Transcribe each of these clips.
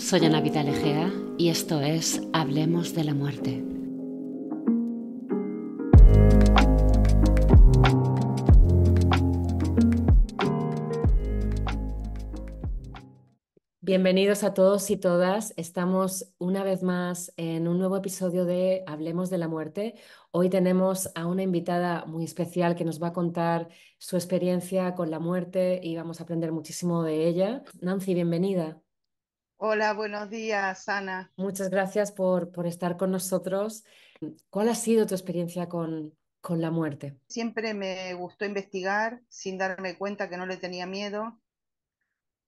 soy Ana Vidal Egea y esto es Hablemos de la Muerte. Bienvenidos a todos y todas. Estamos una vez más en un nuevo episodio de Hablemos de la Muerte. Hoy tenemos a una invitada muy especial que nos va a contar su experiencia con la muerte y vamos a aprender muchísimo de ella. Nancy, bienvenida. Hola, buenos días, Ana. Muchas gracias por, estar con nosotros. ¿Cuál ha sido tu experiencia con, la muerte? Siempre me gustó investigar sin darme cuenta que no le tenía miedo.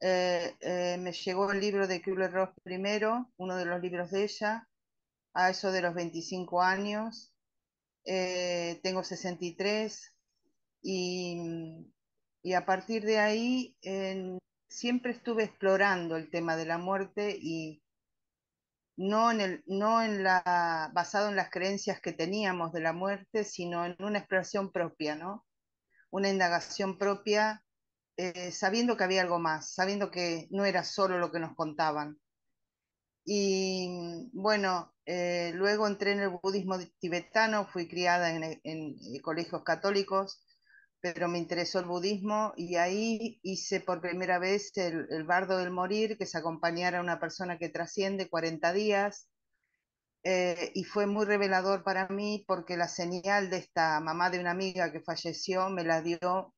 Eh, eh, me llegó el libro de Kübler Ross primero, uno de los libros de ella, a eso de los 25 años. Eh, tengo 63 y, y a partir de ahí siempre estuve explorando el tema de la muerte y no en no en la, basado en las creencias que teníamos de la muerte, sino en una exploración propia, Una indagación propia, eh, sabiendo que había algo más, sabiendo que no era solo lo que nos contaban. Y bueno, eh, luego entré en el budismo tibetano, fui criada en eh, colegios católicos, pero me interesó el budismo y ahí hice por primera vez el, bardo del morir, que se acompañara a una persona que trasciende 40 días. Eh, y fue muy revelador para mí porque la señal de esta mamá de una amiga que falleció me la dio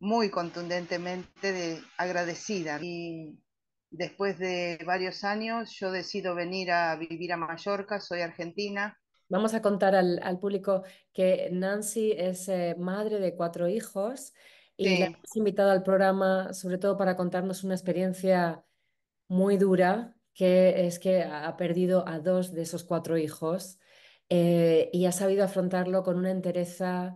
muy contundentemente de, agradecida. Y después de varios años yo decido venir a vivir a Mallorca, soy argentina, Vamos a contar al, público que Nancy es eh, madre de cuatro hijos y la hemos invitado al programa sobre todo para contarnos una experiencia muy dura, que es que ha perdido a dos de esos cuatro hijos eh, y ha sabido afrontarlo con una entereza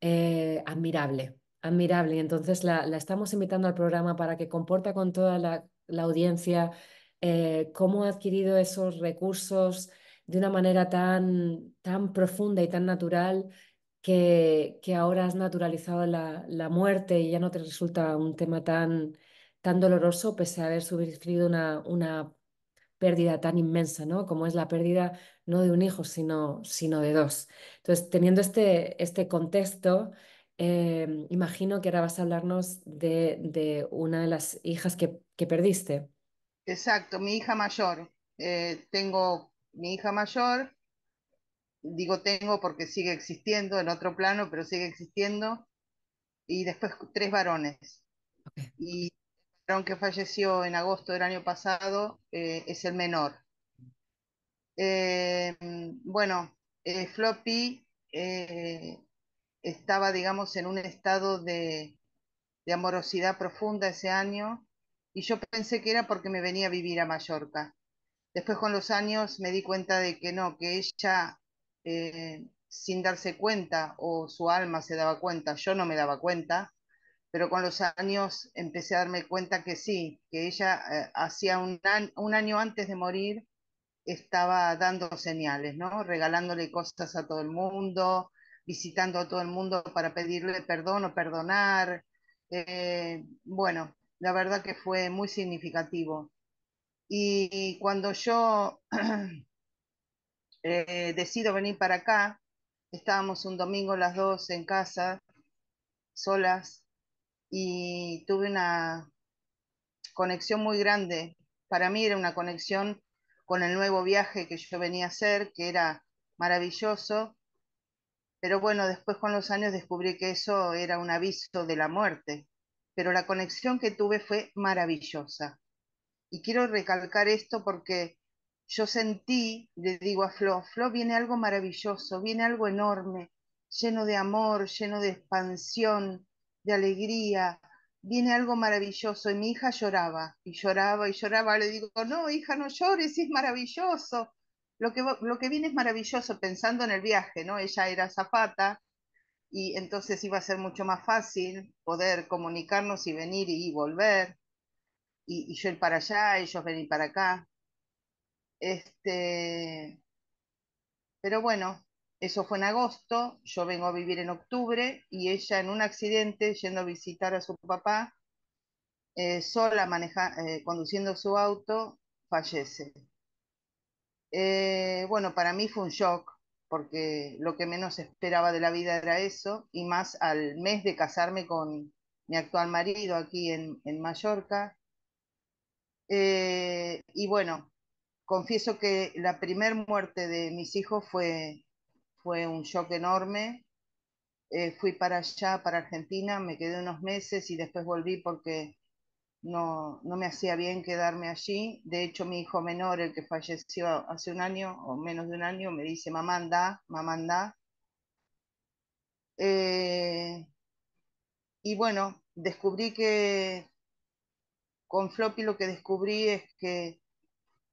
eh, admirable, admirable. Entonces la, estamos invitando al programa para que comporta con toda la, audiencia cómo ha adquirido esos recursos de una manera tan, tan profunda y tan natural que, que ahora has naturalizado la, la, muerte y ya no te resulta un tema tan, tan doloroso pese a haber sufrido una, una pérdida tan inmensa, ¿no? Como es la pérdida no de un hijo, sino, sino de dos. Entonces, teniendo este, este contexto, eh, imagino que ahora vas a hablarnos de, de una de las hijas que, que, perdiste. Exacto, mi hija mayor. Eh, tengo mi hija mayor, digo tengo porque sigue existiendo en otro plano, pero sigue existiendo, y después tres varones. Y el varón que falleció en agosto del año pasado eh, es el menor. Eh, bueno, eh, Floppy estaba, digamos, en un estado de, de amorosidad profunda ese año y yo pensé que era porque me venía a vivir a Mallorca. Después con los años me di cuenta de que no, que ella, eh, sin darse cuenta, o su alma se daba cuenta, yo no me daba cuenta, pero con los años empecé a darme cuenta que sí, que ella eh, hacía un, año antes de morir estaba dando señales, ¿no? Regalándole cosas a todo el mundo, visitando a todo el mundo para pedirle perdón o perdonar. Eh, bueno, la verdad que fue muy significativo. Y cuando yo eh, decido venir para acá, estábamos un domingo las dos en casa, solas, y tuve una conexión muy grande. Para mí era una conexión con el nuevo viaje que yo venía a hacer, que era maravilloso. Pero bueno, después con los años descubrí que eso era un aviso de la muerte. Pero la conexión que tuve fue maravillosa y quiero recalcar esto porque yo sentí, le digo a Flo, Flo viene algo maravilloso, viene algo enorme, lleno de amor, lleno de expansión, de alegría, viene algo maravilloso. Y mi hija lloraba y lloraba y lloraba. Le digo, no, hija, no llores, es maravilloso. Lo que, lo que viene es maravilloso pensando en el viaje, ¿no? Ella era zapata y entonces iba a ser mucho más fácil poder comunicarnos y venir y volver y, yo el para allá, ellos venir para acá. Este, pero bueno, eso fue en agosto, yo vengo a vivir en octubre y ella en un accidente yendo a visitar a su papá, eh, sola maneja, eh, conduciendo su auto, fallece. Eh, bueno, para mí fue un shock porque lo que menos esperaba de la vida era eso, y más al mes de casarme con mi actual marido aquí en, en Mallorca, eh, y bueno, confieso que la primer muerte de mis hijos fue, fue un shock enorme. Eh, fui para allá, para Argentina, me quedé unos meses y después volví porque no, no me hacía bien quedarme allí. De hecho, mi hijo menor, el que falleció hace un año o menos de un año, me dice, mamá anda, mamá eh, y bueno, descubrí que con Floppy lo que descubrí es que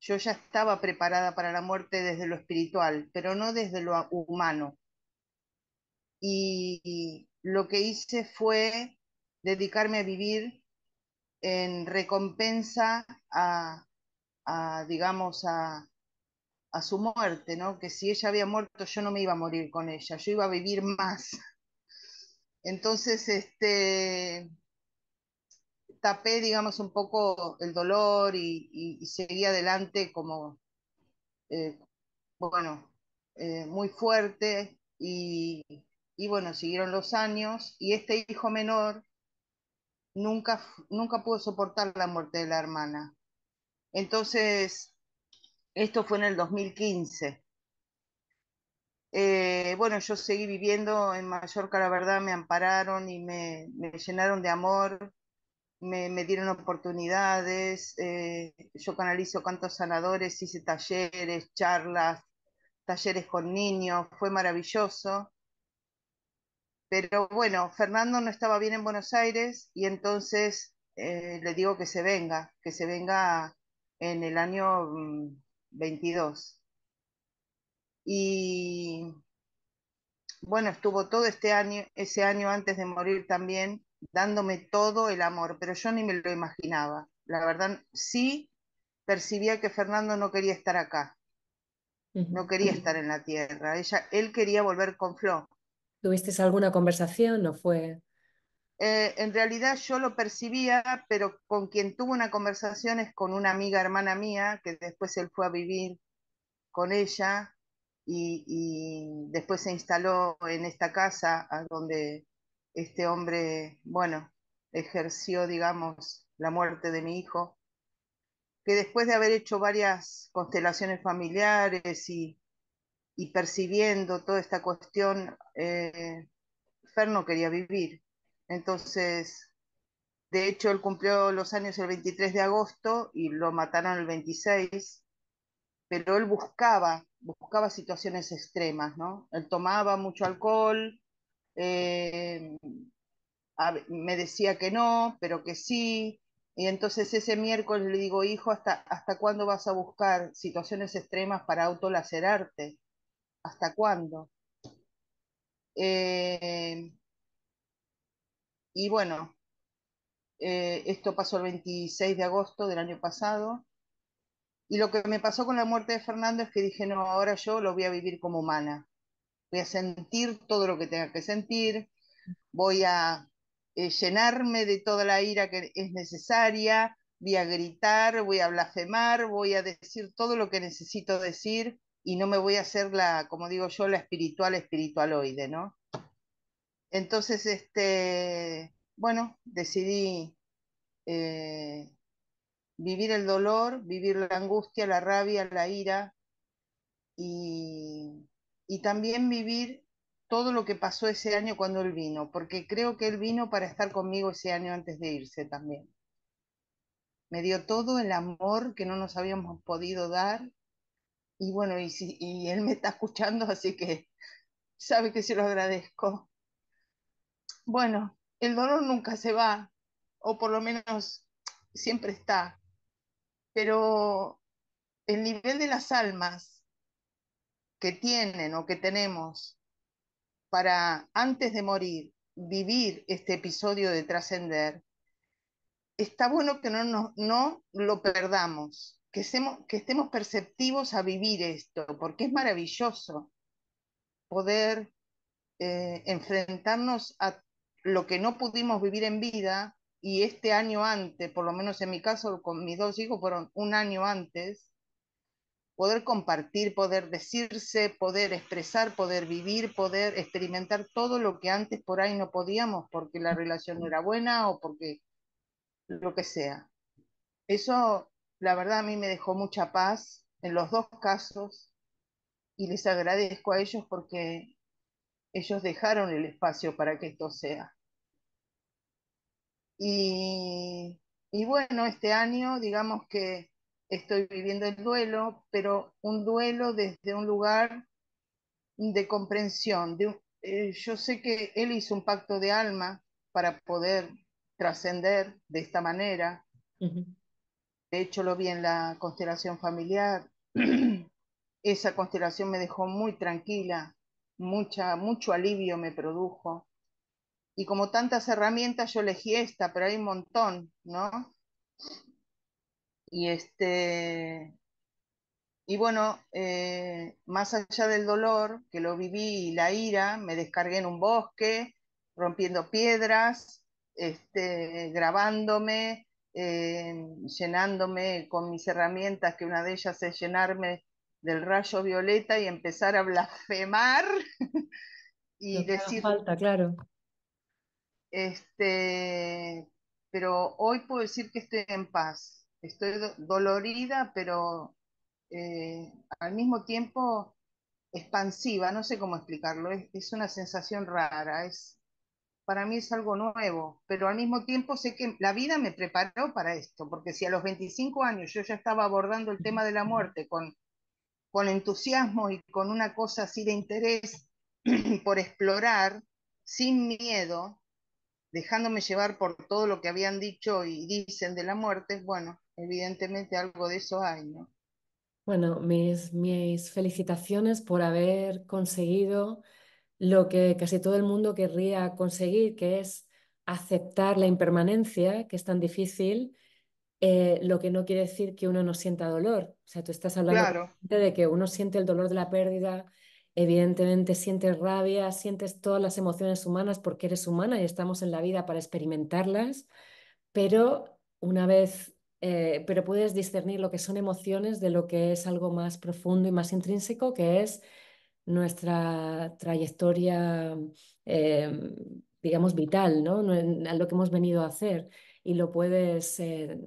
yo ya estaba preparada para la muerte desde lo espiritual, pero no desde lo humano. Y lo que hice fue dedicarme a vivir en recompensa a, digamos, a, a su muerte, ¿no? Que si ella había muerto, yo no me iba a morir con ella, yo iba a vivir más. Entonces, este, tapé, digamos, un poco el dolor y, seguí adelante como, eh, bueno, eh, muy fuerte y, bueno, siguieron los años y este hijo menor nunca, nunca pudo soportar la muerte de la hermana. Entonces, esto fue en el 2015. Eh, bueno, yo seguí viviendo en Mallorca, la verdad, me ampararon y me, me llenaron de amor me, dieron oportunidades, eh, yo canalizo cantos sanadores, hice talleres, charlas, talleres con niños, fue maravilloso. Pero bueno, Fernando no estaba bien en Buenos Aires y entonces eh, le digo que se venga, que se venga en el año 22. Mm, y bueno, estuvo todo este año, ese año antes de morir también, dándome todo el amor, pero yo ni me lo imaginaba. La verdad, sí percibía que Fernando no quería estar acá, no quería estar en la tierra. Ella, él quería volver con Flo. ¿Tuviste alguna conversación no fue? Eh, en realidad yo lo percibía, pero con quien tuvo una conversación es con una amiga hermana mía, que después él fue a vivir con ella y, y después se instaló en esta casa a donde este hombre, bueno, ejerció, digamos, la muerte de mi hijo, que después de haber hecho varias constelaciones familiares y, percibiendo toda esta cuestión, eh, Fer no quería vivir. Entonces, de hecho, él cumplió los años el 23 de agosto y lo mataron el 26, pero él buscaba, buscaba situaciones extremas, ¿no? Él tomaba mucho alcohol, eh, me decía que no, pero que sí. Y entonces ese miércoles le digo, hijo, ¿hasta, hasta cuándo vas a buscar situaciones extremas para autolacerarte? ¿Hasta cuándo? Eh, y bueno, eh, esto pasó el 26 de agosto del año pasado. Y lo que me pasó con la muerte de Fernando es que dije, no, ahora yo lo voy a vivir como humana voy a sentir todo lo que tenga que sentir, voy a eh, llenarme de toda la ira que es necesaria, voy a gritar, voy a blasfemar, voy a decir todo lo que necesito decir y no me voy a hacer la, como digo yo, la espiritual espiritualoide, ¿no? Entonces, este, bueno, decidí eh, vivir el dolor, vivir la angustia, la rabia, la ira y y también vivir todo lo que pasó ese año cuando él vino, porque creo que él vino para estar conmigo ese año antes de irse también. Me dio todo el amor que no nos habíamos podido dar y bueno, y, él me está escuchando, así que sabe que se lo agradezco. Bueno, el dolor nunca se va, o por lo menos siempre está, pero el nivel de las almas que tienen o que tenemos para antes de morir vivir este episodio de trascender, está bueno que no, no, lo perdamos, que, que estemos perceptivos a vivir esto, porque es maravilloso poder eh, enfrentarnos a lo que no pudimos vivir en vida y este año antes, por lo menos en mi caso con mis dos hijos fueron un año antes, poder compartir, poder decirse, poder expresar, poder vivir, poder experimentar todo lo que antes por ahí no podíamos porque la relación no era buena o porque lo que sea. Eso, la verdad, a mí me dejó mucha paz en los dos casos y les agradezco a ellos porque ellos dejaron el espacio para que esto sea. Y, bueno, este año, digamos que estoy viviendo el duelo, pero un duelo desde un lugar de comprensión. Eh, yo sé que él hizo un pacto de alma para poder trascender de esta manera. De hecho, lo vi en la constelación familiar. Esa constelación me dejó muy tranquila, mucha, mucho alivio me produjo. Y como tantas herramientas, yo elegí esta, pero hay un montón, ¿no? Y este. Y bueno, eh, más allá del dolor que lo viví y la ira, me descargué en un bosque, rompiendo piedras, este, grabándome, eh, llenándome con mis herramientas, que una de ellas es llenarme del rayo violeta y empezar a blasfemar y decir... Falta, claro. Este, pero hoy puedo decir que estoy en paz estoy dolorida, pero eh, al mismo tiempo expansiva, no sé cómo explicarlo, es, una sensación rara, es, para mí es algo nuevo, pero al mismo tiempo sé que la vida me preparó para esto, porque si a los 25 años yo ya estaba abordando el tema de la muerte con, con entusiasmo y con una cosa así de interés por explorar, sin miedo, dejándome llevar por todo lo que habían dicho y dicen de la muerte, bueno, evidentemente algo de eso hay, ¿no? Bueno, mis, mis felicitaciones por haber conseguido lo que casi todo el mundo querría conseguir, que es aceptar la impermanencia, que es tan difícil, eh, lo que no quiere decir que uno no sienta dolor. O sea, tú estás hablando de que uno siente el dolor de la pérdida, evidentemente sientes rabia, sientes todas las emociones humanas porque eres humana y estamos en la vida para experimentarlas, pero una vez eh, pero puedes discernir lo que son emociones de lo que es algo más profundo y más intrínseco, que es nuestra trayectoria, em, digamos, vital, ¿no? A lo que hemos venido a hacer. Y lo puedes, eh,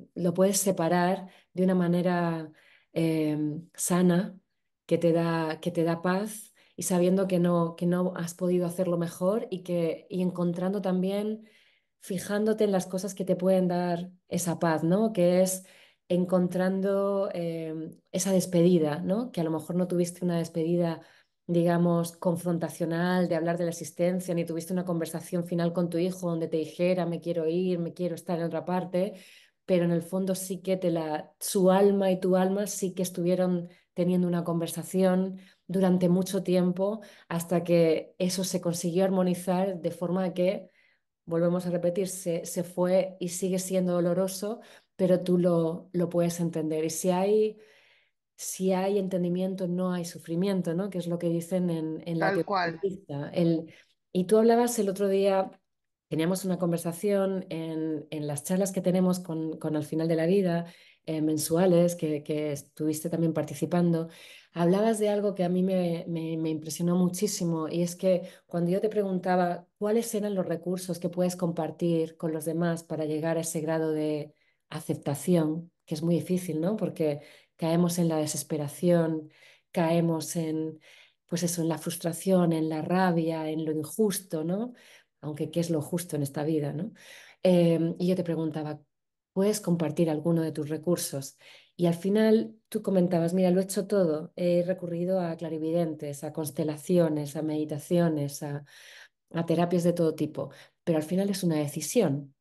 separar de una manera em, sana, que te, da, paz y sabiendo que no, que no has podido hacerlo mejor y, que, y encontrando también fijándote en las cosas que te pueden dar esa paz, ¿no? Que es encontrando eh, esa despedida, ¿no? Que a lo mejor no tuviste una despedida, digamos, confrontacional de hablar de la existencia, ni tuviste una conversación final con tu hijo donde te dijera, me quiero ir, me quiero estar en otra parte, pero en el fondo sí que te la, su alma y tu alma sí que estuvieron teniendo una conversación durante mucho tiempo hasta que eso se consiguió armonizar de forma que volvemos a repetir, se, se fue y sigue siendo doloroso, pero tú lo, lo puedes entender. Y si hay, si hay entendimiento, no hay sufrimiento, ¿no? Que es lo que dicen en, en la cual. y tú hablabas el otro día, teníamos una conversación en, en las charlas que tenemos con, con Al final de la vida, eh, mensuales, que, que estuviste también participando, hablabas de algo que a mí me, impresionó muchísimo y es que cuando yo te preguntaba cuáles eran los recursos que puedes compartir con los demás para llegar a ese grado de aceptación, que es muy difícil, ¿no? Porque caemos en la desesperación, caemos en, pues eso, en la frustración, en la rabia, en lo injusto, ¿no? Aunque qué es lo justo en esta vida, ¿no? Em, y yo te preguntaba, ¿puedes compartir alguno de tus recursos? Y al final tú comentabas, mira, lo he hecho todo, he recurrido a clarividentes, a constelaciones, a meditaciones, a, terapias de todo tipo, pero al final es una decisión.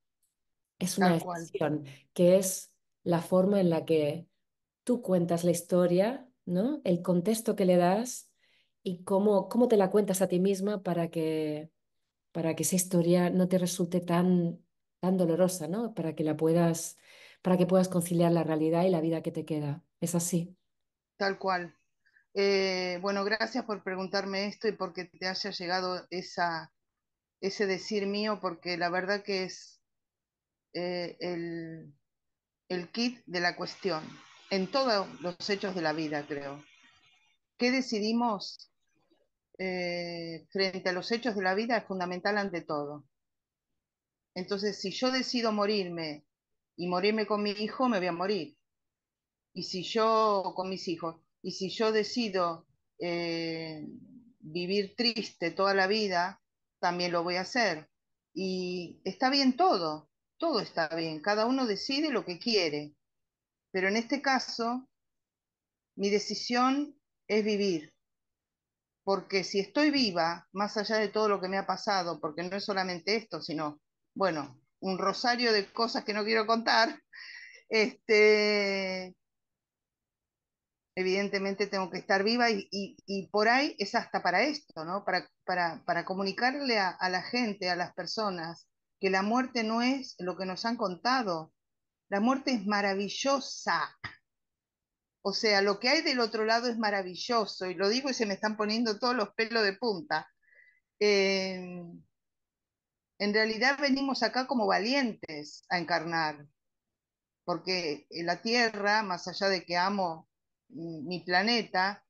Es una decisión que es la forma en la que tú cuentas la historia, ¿no? El contexto que le das y cómo, cómo te la cuentas a ti misma para que, para que esa historia no te resulte tan, tan dolorosa, ¿no? Para que la puedas para que puedas conciliar la realidad y la vida que te queda. Es así. Tal cual. Eh, bueno, gracias por preguntarme esto y porque te haya llegado esa, ese decir mío, porque la verdad que es eh, el, el kit de la cuestión, en todos los hechos de la vida, creo. ¿Qué decidimos eh, frente a los hechos de la vida es fundamental ante todo? Entonces, si yo decido morirme y morirme con mi hijo, me voy a morir. Y si yo, con mis hijos, y si yo decido eh, vivir triste toda la vida, también lo voy a hacer. Y está bien todo, todo está bien, cada uno decide lo que quiere. Pero en este caso, mi decisión es vivir. Porque si estoy viva, más allá de todo lo que me ha pasado, porque no es solamente esto, sino, bueno, un rosario de cosas que no quiero contar. Este, evidentemente tengo que estar viva y, por ahí es hasta para esto, ¿no? Para, para, comunicarle a, la gente, a las personas, que la muerte no es lo que nos han contado. La muerte es maravillosa. O sea, lo que hay del otro lado es maravilloso. Y lo digo y se me están poniendo todos los pelos de punta. Eh, en realidad venimos acá como valientes a encarnar, porque en la Tierra, más allá de que amo mi planeta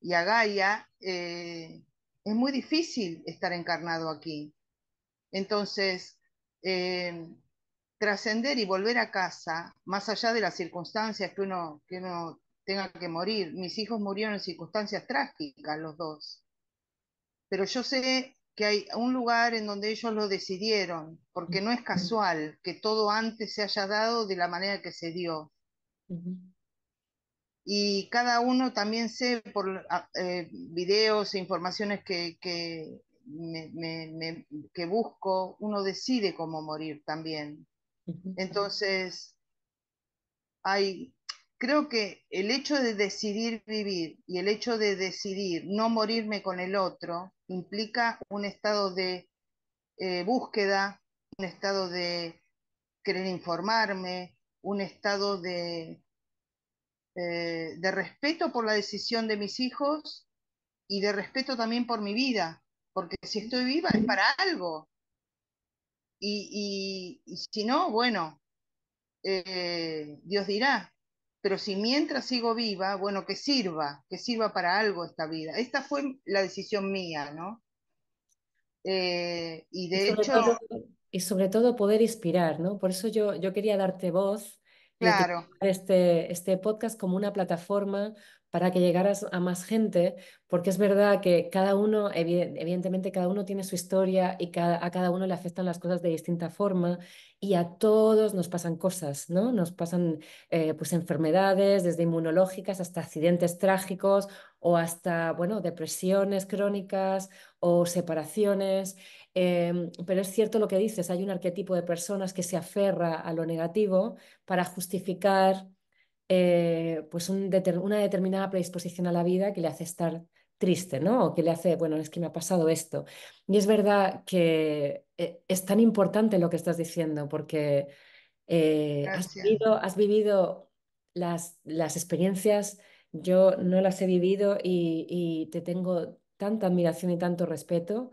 y a Gaia, eh, es muy difícil estar encarnado aquí. Entonces, eh, trascender y volver a casa, más allá de las circunstancias que uno, que uno tenga que morir, mis hijos murieron en circunstancias trágicas, los dos. Pero yo sé que hay un lugar en donde ellos lo decidieron, porque no es casual que todo antes se haya dado de la manera que se dio. Y cada uno también sé por ah, eh, videos e informaciones que, que, busco, uno decide cómo morir también. Entonces, hay, creo que el hecho de decidir vivir y el hecho de decidir no morirme con el otro, implica un estado de eh, búsqueda, un estado de querer informarme, un estado de, eh, de respeto por la decisión de mis hijos y de respeto también por mi vida, porque si estoy viva es para algo. Y, si no, bueno, eh, Dios dirá, pero si mientras sigo viva, bueno, que sirva, que sirva para algo esta vida. Esta fue la decisión mía, ¿no? Eh, y de hecho... y sobre todo poder inspirar, ¿no? Por eso yo, yo quería darte voz. Eh, claro. Este, este podcast como una plataforma para que llegaras a más gente, porque es verdad que cada uno, evidentemente cada uno tiene su historia y a cada uno le afectan las cosas de distinta forma y a todos nos pasan cosas, ¿no? Nos pasan eh, pues enfermedades, desde inmunológicas hasta accidentes trágicos o hasta, bueno, depresiones crónicas o separaciones. Em, pero es cierto lo que dices, hay un arquetipo de personas que se aferra a lo negativo para justificar eh, pues una determinada predisposición a la vida que le hace estar triste, ¿no? O que le hace, bueno, es que me ha pasado esto. Y es verdad que eh, es tan importante lo que estás diciendo porque eh, has, vivido, las, experiencias, yo no las he vivido y, te tengo tanta admiración y tanto respeto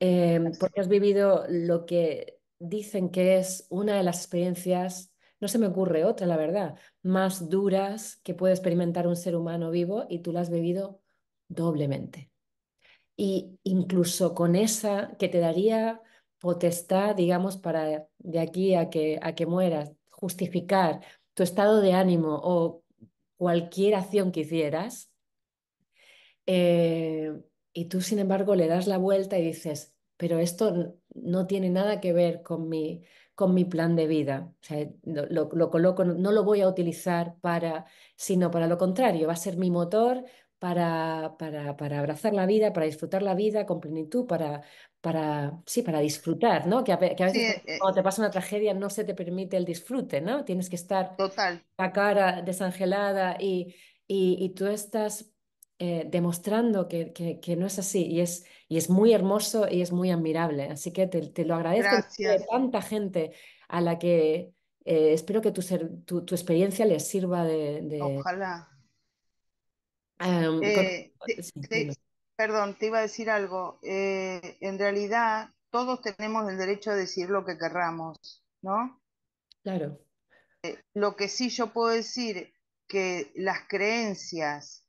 em, porque has vivido lo que dicen que es una de las experiencias, no se me ocurre otra, la verdad, más duras que puede experimentar un ser humano vivo y tú la has bebido doblemente. Y incluso con esa que te daría potestad, digamos, para de aquí a que, a que mueras, justificar tu estado de ánimo o cualquier acción que hicieras, eh, y tú, sin embargo, le das la vuelta y dices, pero esto no tiene nada que ver con mi con mi plan de vida. O sea, lo, coloco, no lo voy a utilizar para, sino para lo contrario, va a ser mi motor para, para, para abrazar la vida, para disfrutar la vida con plenitud, para, para sí, para disfrutar, ¿no? Que a, veces eh, eh. cuando te pasa una tragedia no se te permite el disfrute, ¿no? Tienes que estar total. la cara desangelada y tú estás eh, demostrando que, no es así y es, y es muy hermoso y es muy admirable. Así que te, lo agradezco a tanta gente a la que eh, espero que tu, tu, experiencia les sirva de... Ojalá. Eh, perdón, te iba a decir algo. en realidad todos tenemos el derecho a decir lo que querramos, ¿no? Claro. lo que sí yo puedo decir que las creencias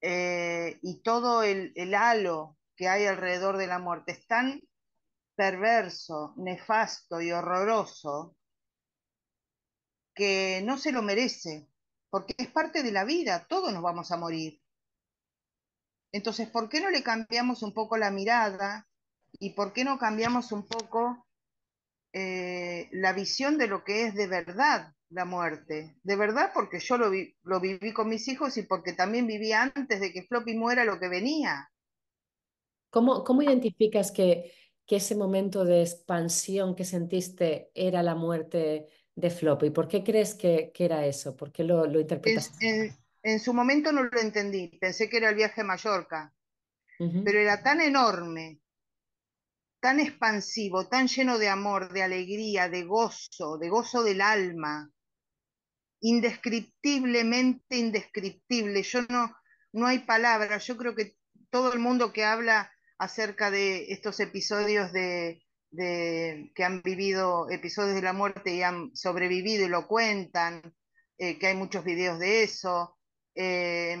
eh, y todo el, halo que hay alrededor de la muerte es tan perverso, nefasto y horroroso que no se lo merece, porque es parte de la vida, todos nos vamos a morir. Entonces, ¿por qué no le cambiamos un poco la mirada y por qué no cambiamos un poco eh, la visión de lo que es de verdad la muerte. De verdad, porque yo lo, viví con mis hijos y porque también viví antes de que Floppy muera lo que venía. ¿Cómo, cómo identificas que, que, ese momento de expansión que sentiste era la muerte de Floppy? ¿Por qué crees que, era eso? ¿Por qué lo, lo interpretaste? En, su momento no lo entendí, pensé que era el viaje a Mallorca, pero era tan enorme, tan expansivo, tan lleno de amor, de alegría, de gozo, de gozo del alma indescriptiblemente indescriptible. Yo no, no hay palabras. Yo creo que todo el mundo que habla acerca de estos episodios de, que han vivido episodios de la muerte y han sobrevivido y lo cuentan, eh, que hay muchos videos de eso, eh,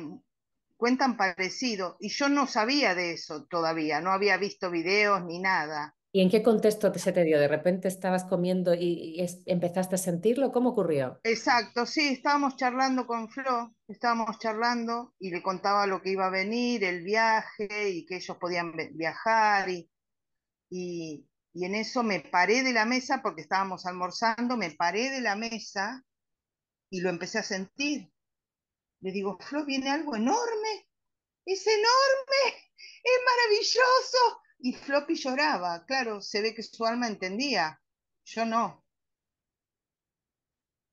cuentan parecido. Y yo no sabía de eso todavía, no había visto videos ni nada. ¿Y en qué contexto se te dio? ¿De repente estabas comiendo y, empezaste a sentirlo? ¿Cómo ocurrió? Exacto, sí, estábamos charlando con Flo, estábamos charlando y le contaba lo que iba a venir, el viaje y que ellos podían viajar y, y, y en eso me paré de la mesa porque estábamos almorzando, me paré de la mesa y lo empecé a sentir. Le digo, Flo, viene algo enorme, es enorme, es maravilloso y Floppy lloraba, claro, se ve que su alma entendía, yo no.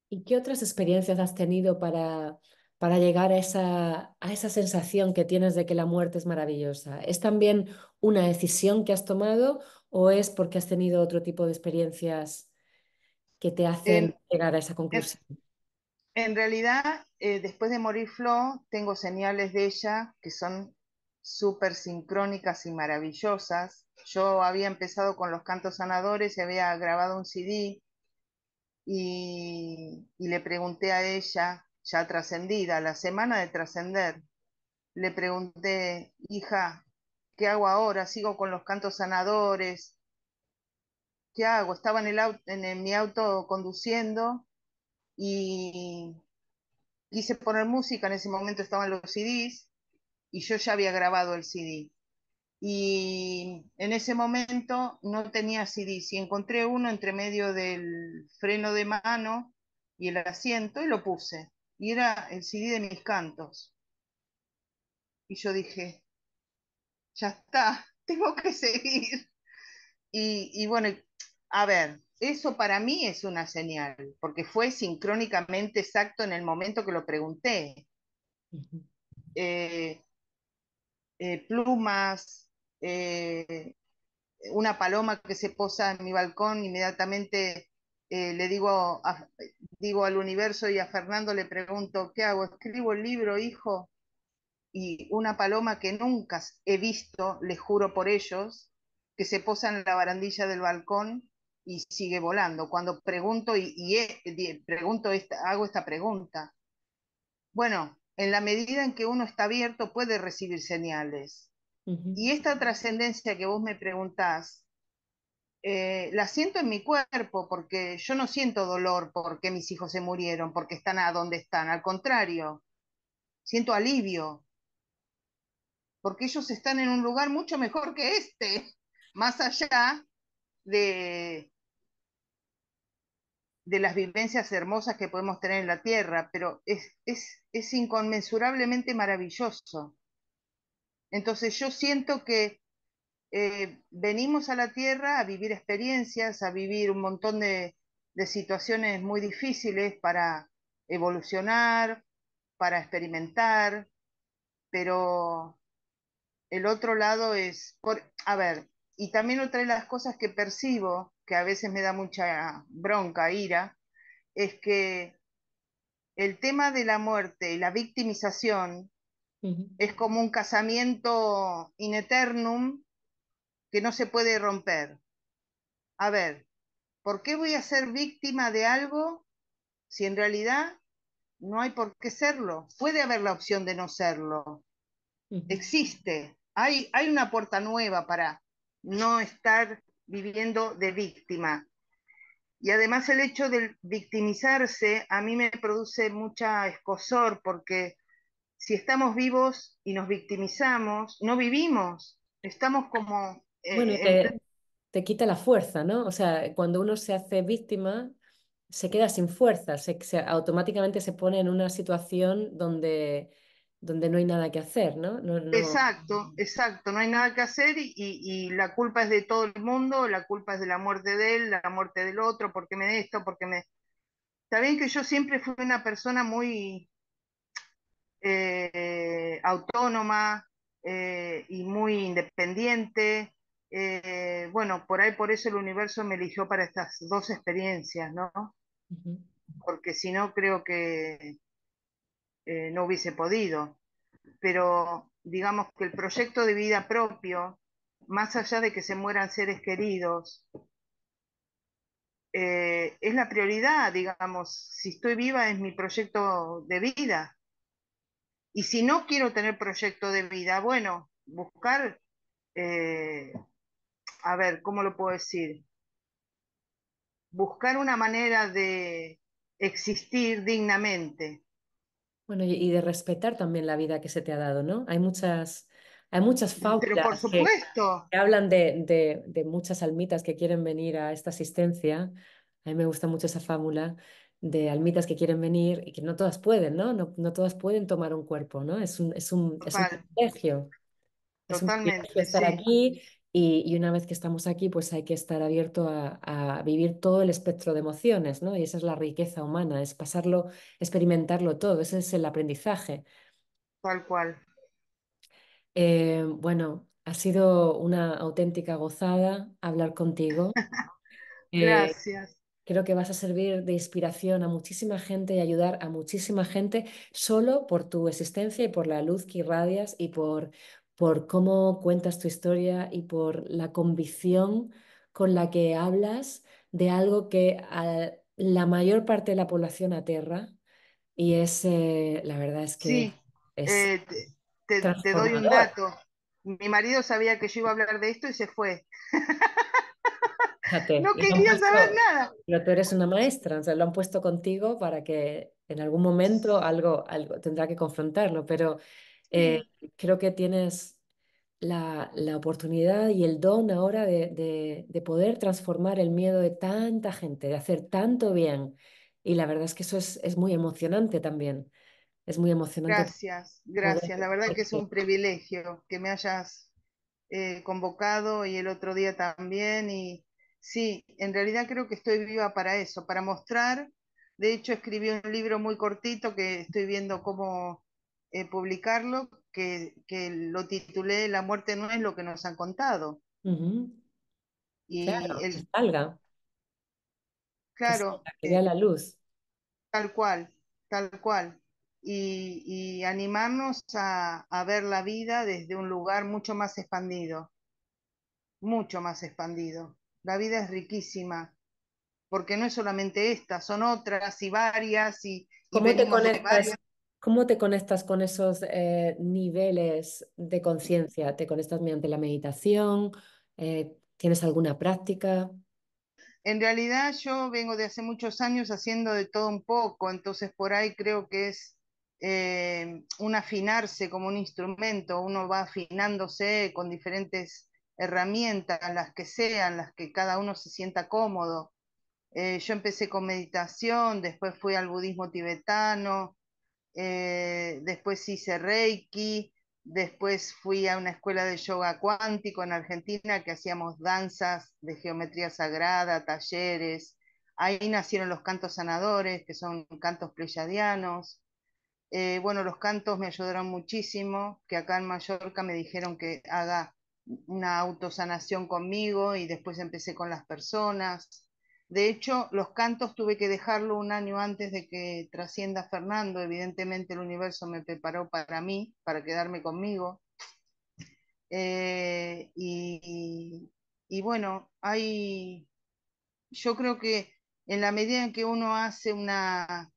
¿Y qué otras experiencias has tenido para, para llegar a esa, a esa sensación que tienes de que la muerte es maravillosa? ¿Es también una decisión que has tomado o es porque has tenido otro tipo de experiencias que te hacen llegar a esa conclusión? En realidad, eh, después de morir Flo, tengo señales de ella que son súper sincrónicas y maravillosas. Yo había empezado con los cantos sanadores y había grabado un CD y, le pregunté a ella, ya trascendida, la semana de trascender, le pregunté, hija, ¿qué hago ahora? ¿Sigo con los cantos sanadores? ¿Qué hago? Estaba en, el en, en mi auto conduciendo y quise poner música, en ese momento estaban los CDs y yo ya había grabado el CD. Y en ese momento no tenía CD, si encontré uno entre medio del freno de mano y el asiento y lo puse. Y era el CD de mis cantos. Y yo dije, ya está, tengo que seguir. Y, bueno, a ver, eso para mí es una señal, porque fue sincrónicamente exacto en el momento que lo pregunté. Eh, plumas, eh, una paloma que se posa en mi balcón, inmediatamente eh, le digo, digo al universo y a Fernando le pregunto, ¿qué hago? ¿Escribo el libro, hijo? Y una paloma que nunca he visto, les juro por ellos, que se posa en la barandilla del balcón y sigue volando. Cuando pregunto y, pregunto hago esta pregunta, bueno, en la medida en que uno está abierto, puede recibir señales. Y esta trascendencia que vos me preguntás, eh, la siento en mi cuerpo, porque yo no siento dolor porque mis hijos se murieron, porque están a donde están. Al contrario, siento alivio, porque ellos están en un lugar mucho mejor que este, más allá de, de las vivencias hermosas que podemos tener en la Tierra, pero es, es, inconmensurablemente maravilloso. Entonces yo siento que eh, venimos a la Tierra a vivir experiencias, a vivir un montón de, situaciones muy difíciles para evolucionar, para experimentar, pero el otro lado es, por, a ver, y también otra de las cosas que percibo que a veces me da mucha bronca, ira, es que el tema de la muerte y la victimización es como un casamiento in eternum que no se puede romper. A ver, ¿por qué voy a ser víctima de algo si en realidad no hay por qué serlo? Puede haber la opción de no serlo. Existe. Hay, hay una puerta nueva para no estar viviendo de víctima. Y además el hecho de victimizarse a mí me produce mucha escosor porque si estamos vivos y nos victimizamos, no vivimos, estamos como... Eh, bueno, te, quita la fuerza, ¿no? O sea, cuando uno se hace víctima, se queda sin fuerza, automáticamente se pone en una situación donde donde no hay nada que hacer, ¿no? Exacto, exacto, no hay nada que hacer y, la culpa es de todo el mundo, la culpa es de la muerte de él, la muerte del otro, porque me de esto, porque me... Está bien que yo siempre fui una persona muy eh, autónoma eh, y muy independiente, eh, bueno, por ahí por eso el universo me eligió para estas dos experiencias, ¿no? Porque si no creo que eh, no hubiese podido. Pero digamos que el proyecto de vida propio, más allá de que se mueran seres queridos, eh, es la prioridad, digamos, si estoy viva es mi proyecto de vida. Y si no quiero tener proyecto de vida, bueno, buscar, eh, a ver, ¿cómo lo puedo decir? Buscar una manera de existir dignamente bueno, y de respetar también la vida que se te ha dado, ¿no? Hay muchas, hay muchas fábulas Que, hablan de, de, muchas almitas que quieren venir a esta asistencia. A mí me gusta mucho esa fábula de almitas que quieren venir y que no todas pueden, ¿no? No, todas pueden tomar un cuerpo, ¿no? Es un, es un, es un privilegio. Es estar aquí y, una vez que estamos aquí, pues hay que estar abierto a, vivir todo el espectro de emociones, ¿no? Y esa es la riqueza humana, es pasarlo, experimentarlo todo, ese es el aprendizaje. Tal cual. Eh, bueno, ha sido una auténtica gozada hablar contigo. Eh, Gracias. Creo que vas a servir de inspiración a muchísima gente y ayudar a muchísima gente solo por tu existencia y por la luz que irradias y por, por cómo cuentas tu historia y por la convicción con la que hablas de algo que a la mayor parte de la población aterra. Y es, eh, la verdad es que... Sí, eh, te, doy un dato. Mi marido sabía que yo iba a hablar de esto y se fue. no quería saber nada. Pero tú eres una maestra, o sea, lo han puesto contigo para que en algún momento algo, algo tendrá que confrontarlo, pero eh, creo que tienes la, la, oportunidad y el don ahora de, poder transformar el miedo de tanta gente, de hacer tanto bien. Y la verdad es que eso es, muy emocionante también. Es muy emocionante. Gracias, gracias. La verdad que es un privilegio que me hayas eh, convocado y el otro día también. Y sí, en realidad creo que estoy viva para eso, para mostrar. De hecho, escribí un libro muy cortito que estoy viendo cómo eh, publicarlo que, lo titulé La muerte no es lo que nos han contado. Y que salga. Claro. Que, la luz. Tal cual, tal cual. Y, animarnos a, a, ver la vida desde un lugar mucho más expandido, mucho más expandido. La vida es riquísima, porque no es solamente esta, son otras y varias. Y, ¿Cómo ¿Cómo te conectas con esos eh, niveles de conciencia? ¿Te conectas mediante la meditación? Eh, ¿Tienes alguna práctica? En realidad yo vengo de hace muchos años haciendo de todo un poco, entonces por ahí creo que es eh, un afinarse como un instrumento, uno va afinándose con diferentes herramientas, las que sean, las que cada uno se sienta cómodo. yo empecé con meditación, después fui al budismo tibetano, eh, después hice Reiki, después fui a una escuela de yoga cuántico en Argentina que hacíamos danzas de geometría sagrada, talleres. Ahí nacieron los cantos sanadores, que son cantos pleyadianos. Eh, bueno, los cantos me ayudaron muchísimo, que acá en Mallorca me dijeron que haga una autosanación conmigo y después empecé con las personas. De hecho, los cantos tuve que dejarlo un año antes de que trascienda Fernando. Evidentemente el universo me preparó para mí, para quedarme conmigo. Eh, y, bueno, hay, yo creo que en la medida en que uno hace una,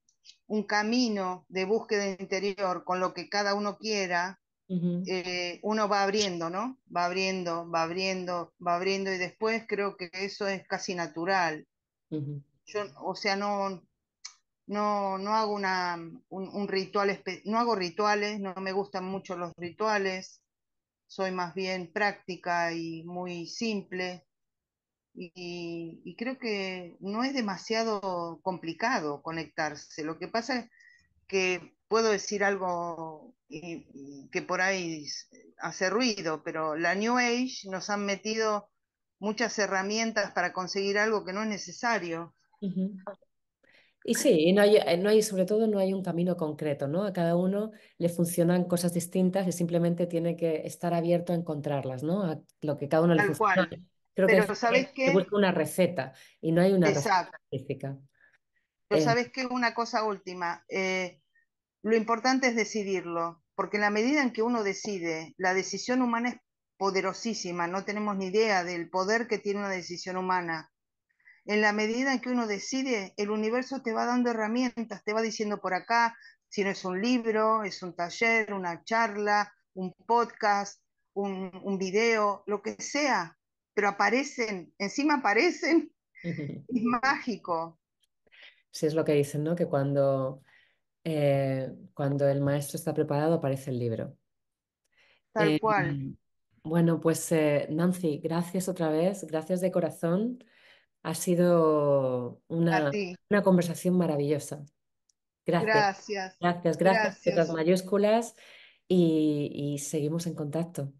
un camino de búsqueda interior con lo que cada uno quiera, eh, uno va abriendo, ¿no? Va abriendo, va abriendo, va abriendo y después creo que eso es casi natural yo, o sea, no, no, hago una, un, ritual, no hago rituales, no me gustan mucho los rituales, soy más bien práctica y muy simple. Y, y, creo que no es demasiado complicado conectarse. Lo que pasa es que puedo decir algo que por ahí hace ruido, pero la New Age nos han metido muchas herramientas para conseguir algo que no es necesario. Y sí, no eh, no hay, sobre todo no hay un camino concreto, ¿no? A cada uno le funcionan cosas distintas y simplemente tiene que estar abierto a encontrarlas, ¿no? A lo que cada uno le funciona. Creo Pero que, ¿sabes que busca una receta y no hay una específica. Pero eh. sabes que una cosa última, eh, lo importante es decidirlo, porque en la medida en que uno decide, la decisión humana es poderosísima, no tenemos ni idea del poder que tiene una decisión humana. En la medida en que uno decide, el universo te va dando herramientas, te va diciendo por acá, si no es un libro, es un taller, una charla, un podcast, un, video, lo que sea, pero aparecen, encima aparecen, es mágico. Sí, es lo que dicen, ¿no? Que cuando, eh, cuando el maestro está preparado aparece el libro. Tal eh, cual. Bueno, pues eh, Nancy, gracias otra vez, gracias de corazón. Ha sido una, conversación maravillosa. Gracias. Gracias, gracias, gracias, mayúsculas y seguimos en contacto.